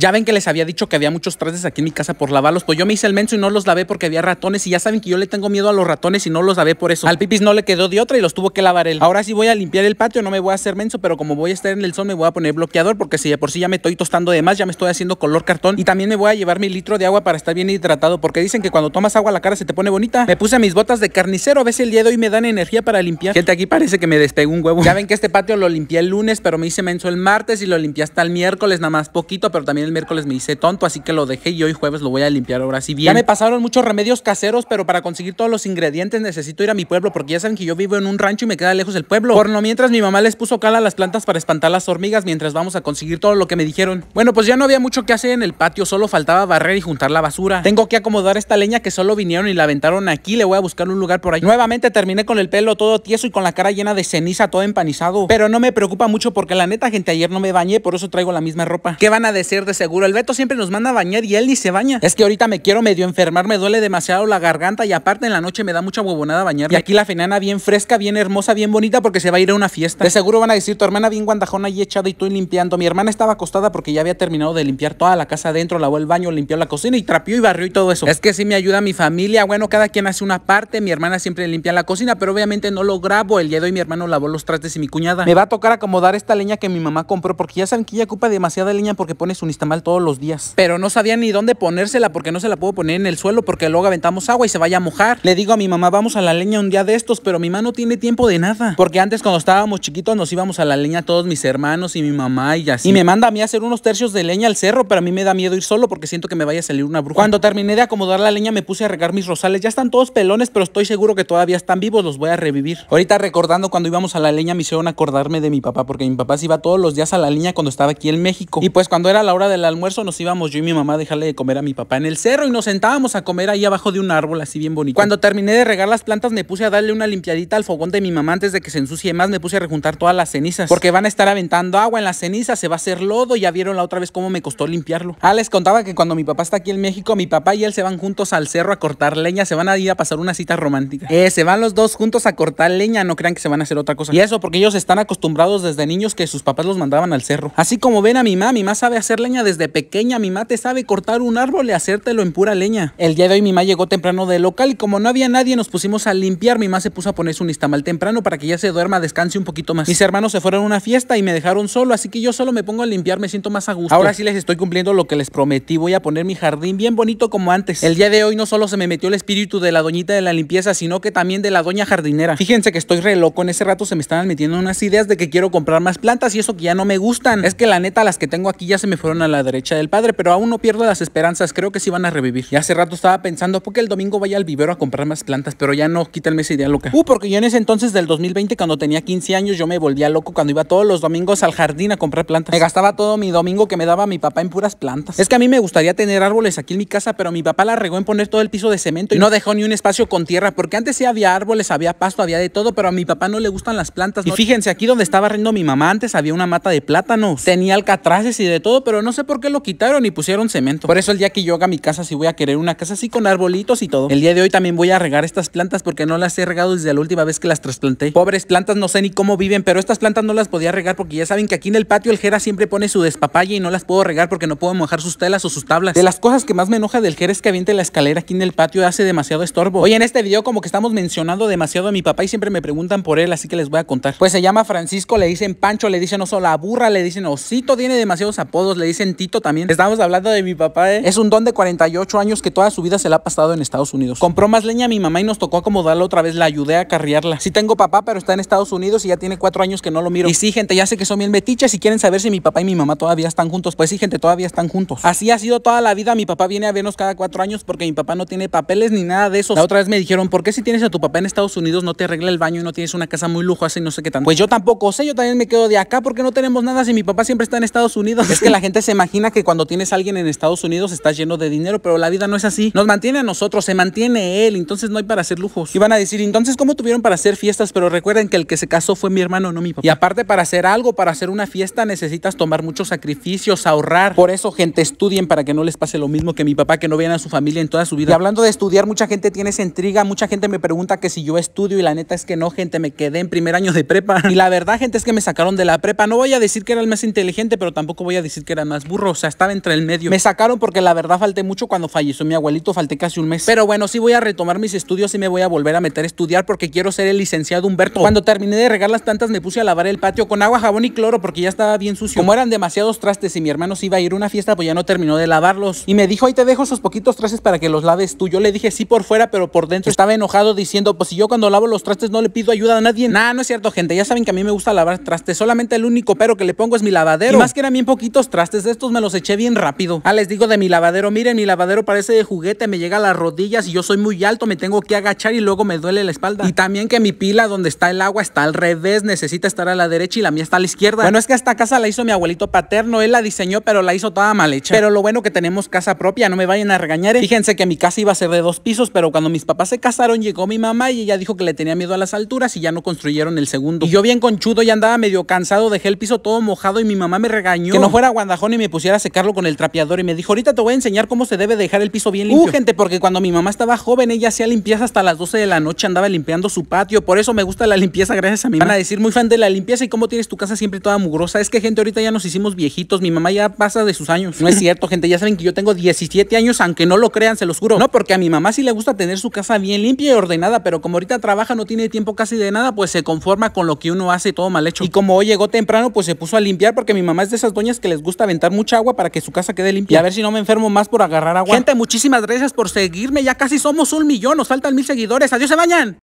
Ya ven que les había dicho que había muchos trastes aquí en mi casa por lavarlos, pues yo me hice el menso y no los lavé porque había ratones y ya saben que yo le tengo miedo a los ratones y no los lavé por eso. Al pipis no le quedó de otra y los tuvo que lavar él. Ahora sí voy a limpiar el patio, no me voy a hacer menso, pero como voy a estar en el sol me voy a poner bloqueador porque si de por sí ya me estoy tostando de más, ya me estoy haciendo color cartón y también me voy a llevar mi litro de agua para estar bien hidratado porque dicen que cuando tomas agua la cara se te pone bonita. Me puse mis botas de carnicero, a veces el día de hoy me dan energía para limpiar. Gente, aquí parece que me despegó un huevo. Ya ven que este patio lo limpié el lunes, pero me hice menso el martes y lo limpié hasta el miércoles, nada más poquito, pero también el miércoles me hice tonto, así que lo dejé y hoy jueves lo voy a limpiar ahora sí bien. Ya me pasaron muchos remedios caseros, pero para conseguir todos los ingredientes necesito ir a mi pueblo, porque ya saben que yo vivo en un rancho y me queda lejos el pueblo. Por lo mientras mi mamá les puso cal a las plantas para espantar las hormigas mientras vamos a conseguir todo lo que me dijeron. Bueno, pues ya no había mucho que hacer en el patio, solo faltaba barrer y juntar la basura. Tengo que acomodar esta leña que solo vinieron y la aventaron aquí, le voy a buscar un lugar por ahí. Nuevamente terminé con el pelo todo tieso y con la cara llena de ceniza, todo empanizado. Pero no me preocupa mucho porque la neta, gente, ayer no me bañé, por eso traigo la misma ropa. ¿Qué van a decir de seguro. El Beto siempre nos manda a bañar y él ni se baña. Es que ahorita me quiero medio enfermar, me duele demasiado la garganta y aparte en la noche me da mucha huevonada bañar. Y aquí la fenana bien fresca, bien hermosa, bien bonita porque se va a ir a una fiesta. De seguro van a decir, tu hermana bien guandajona y echada y tú limpiando. Mi hermana estaba acostada porque ya había terminado de limpiar toda la casa adentro, lavó el baño, limpió la cocina y trapió y barrió y todo eso. Es que sí me ayuda mi familia. Bueno, cada quien hace una parte. Mi hermana siempre limpia la cocina, pero obviamente no lo grabo. El día de hoy mi hermano lavó los trastes y mi cuñada. Me va a tocar acomodar esta leña que mi mamá compró porque ya saben que ella ocupa demasiada leña porque pone su mal todos los días. Pero no sabía ni dónde ponérsela porque no se la puedo poner en el suelo porque luego aventamos agua y se vaya a mojar. Le digo a mi mamá, vamos a la leña un día de estos, pero mi mamá no tiene tiempo de nada. Porque antes cuando estábamos chiquitos nos íbamos a la leña todos mis hermanos y mi mamá y así. Y me manda a mí a hacer unos tercios de leña al cerro, pero a mí me da miedo ir solo porque siento que me vaya a salir una bruja. Cuando terminé de acomodar la leña me puse a regar mis rosales. Ya están todos pelones, pero estoy seguro que todavía están vivos, los voy a revivir. Ahorita recordando cuando íbamos a la leña me hicieron acordarme de mi papá porque mi papá se iba todos los días a la leña cuando estaba aquí en México. Y pues cuando era la hora de el almuerzo nos íbamos yo y mi mamá a dejarle de comer a mi papá en el cerro y nos sentábamos a comer ahí abajo de un árbol así bien bonito. Cuando terminé de regar las plantas me puse a darle una limpiadita al fogón de mi mamá antes de que se ensucie más, me puse a rejuntar todas las cenizas porque van a estar aventando agua en las cenizas, se va a hacer lodo, ya vieron la otra vez cómo me costó limpiarlo. Ah, les contaba que cuando mi papá está aquí en México, mi papá y él se van juntos al cerro a cortar leña, se van a ir a pasar una cita romántica. Eh, se van los dos juntos a cortar leña, no crean que se van a hacer otra cosa. Y eso porque ellos están acostumbrados desde niños que sus papás los mandaban al cerro. Así como ven a mi mamá, mi mamá sabe hacer leña de desde pequeña, mi mamá te sabe cortar un árbol y hacértelo en pura leña. El día de hoy mi mamá llegó temprano del local y como no había nadie nos pusimos a limpiar, mi mamá se puso a ponerse un istamal temprano para que ya se duerma, descanse un poquito más. Mis hermanos se fueron a una fiesta y me dejaron solo, así que yo solo me pongo a limpiar, me siento más a gusto. Ahora sí les estoy cumpliendo lo que les prometí, voy a poner mi jardín bien bonito como antes. El día de hoy no solo se me metió el espíritu de la doñita de la limpieza, sino que también de la doña jardinera. Fíjense que estoy re loco, en ese rato se me estaban metiendo unas ideas de que quiero comprar más plantas y eso que ya no me gustan. Es que la neta las que tengo aquí ya se me fueron a la derecha del padre, pero aún no pierdo las esperanzas, creo que sí van a revivir. Y hace rato estaba pensando, porque el domingo vaya al vivero a comprar más plantas, pero ya no, quítame esa idea loca. Uh, porque yo en ese entonces del 2020, cuando tenía 15 años, yo me volvía loco cuando iba todos los domingos al jardín a comprar plantas. Me gastaba todo mi domingo que me daba mi papá en puras plantas. Es que a mí me gustaría tener árboles aquí en mi casa, pero mi papá la regó en poner todo el piso de cemento y no dejó ni un espacio con tierra, porque antes sí había árboles, había pasto, había de todo, pero a mi papá no le gustan las plantas. Y fíjense, aquí donde estaba riendo mi mamá antes había una mata de plátanos, tenía alcatraces y de todo, pero no sé por qué lo quitaron y pusieron cemento. Por eso el día que yo haga mi casa sí voy a querer una casa así con arbolitos y todo. El día de hoy también voy a regar estas plantas porque no las he regado desde la última vez que las trasplanté. Pobres plantas, no sé ni cómo viven, pero estas plantas no las podía regar porque ya saben que aquí en el patio el Jera siempre pone su despapalle y no las puedo regar porque no puedo mojar sus telas o sus tablas. De las cosas que más me enoja del Jera es que aviente la escalera aquí en el patio hace demasiado estorbo. Hoy en este video como que estamos mencionando demasiado a mi papá y siempre me preguntan por él, así que les voy a contar. Pues se llama Francisco, le dicen Pancho, le dicen oso la burra, le dicen osito, tiene demasiados apodos, le dicen también. estábamos hablando de mi papá, ¿eh? Es un don de 48 años que toda su vida se le ha pasado en Estados Unidos. Compró más leña a mi mamá y nos tocó acomodarla otra vez. La ayudé a carriarla. si tengo papá, pero está en Estados Unidos y ya tiene cuatro años que no lo miro. Y sí, gente, ya sé que son bien metiches. y quieren saber si mi papá y mi mamá todavía están juntos, pues sí, gente, todavía están juntos. Así ha sido toda la vida. Mi papá viene a vernos cada cuatro años porque mi papá no tiene papeles ni nada de eso. La otra vez me dijeron, ¿por qué si tienes a tu papá en Estados Unidos no te arregla el baño y no tienes una casa muy lujosa y no sé qué tanto? Pues yo tampoco sé, yo también me quedo de acá porque no tenemos nada si mi papá siempre está en Estados Unidos. Es que la gente se imagina que cuando tienes a alguien en Estados Unidos estás lleno de dinero, pero la vida no es así. Nos mantiene a nosotros, se mantiene él, entonces no hay para hacer lujos. Y van a decir, entonces, ¿cómo tuvieron para hacer fiestas? Pero recuerden que el que se casó fue mi hermano, no mi papá. Y aparte, para hacer algo, para hacer una fiesta, necesitas tomar muchos sacrificios, ahorrar. Por eso, gente, estudien para que no les pase lo mismo que mi papá, que no vean a su familia en toda su vida. Y hablando de estudiar, mucha gente tiene esa intriga, mucha gente me pregunta que si yo estudio y la neta es que no, gente, me quedé en primer año de prepa. Y la verdad, gente, es que me sacaron de la prepa. No voy a decir que era el más inteligente, pero tampoco voy a decir que era más burro, o sea, estaba entre el medio. Me sacaron porque la verdad falté mucho cuando falleció mi abuelito, falté casi un mes. Pero bueno, sí voy a retomar mis estudios y me voy a volver a meter a estudiar porque quiero ser el licenciado Humberto. Cuando terminé de regar las plantas me puse a lavar el patio con agua, jabón y cloro porque ya estaba bien sucio. Como eran demasiados trastes y mi hermano se iba a ir a una fiesta, pues ya no terminó de lavarlos. Y me dijo, ahí te dejo esos poquitos trastes para que los laves tú. Yo le dije sí por fuera, pero por dentro estaba enojado diciendo, pues si yo cuando lavo los trastes no le pido ayuda a nadie. Nah, no es cierto, gente. Ya saben que a mí me gusta lavar trastes. Solamente el único pero que le pongo es mi lavadero. Y más que eran bien poquitos trastes estos me los eché bien rápido. Ah, les digo de mi lavadero, miren, mi lavadero parece de juguete, me llega a las rodillas y yo soy muy alto, me tengo que agachar y luego me duele la espalda. Y también que mi pila donde está el agua está al revés, necesita estar a la derecha y la mía está a la izquierda. Bueno, es que esta casa la hizo mi abuelito paterno, él la diseñó, pero la hizo toda mal hecha. Pero lo bueno que tenemos casa propia, no me vayan a regañar. ¿eh? Fíjense que mi casa iba a ser de dos pisos, pero cuando mis papás se casaron llegó mi mamá y ella dijo que le tenía miedo a las alturas y ya no construyeron el segundo. Y yo bien conchudo ya andaba medio cansado, dejé el piso todo mojado y mi mamá me regañó. Que no fuera guandajón y mi pusiera a secarlo con el trapeador y me dijo, ahorita te voy a enseñar cómo se debe dejar el piso bien limpio. Uh, gente, porque cuando mi mamá estaba joven, ella hacía limpieza hasta las 12 de la noche, andaba limpiando su patio. Por eso me gusta la limpieza, gracias a mi mamá. Van a decir, muy fan de la limpieza y cómo tienes tu casa siempre toda mugrosa. Es que, gente, ahorita ya nos hicimos viejitos. Mi mamá ya pasa de sus años. No es cierto, gente. Ya saben que yo tengo 17 años, aunque no lo crean, se los juro. No, porque a mi mamá sí le gusta tener su casa bien limpia y ordenada, pero como ahorita trabaja, no tiene tiempo casi de nada, pues se conforma con lo que uno hace todo mal hecho. Y como hoy llegó temprano, pues se puso a limpiar porque mi mamá es de esas doñas que les gusta aventar mucha agua para que su casa quede limpia. Y a ver si no me enfermo más por agarrar agua. Gente, muchísimas gracias por seguirme. Ya casi somos un millón. Nos faltan mil seguidores. Adiós, se bañan.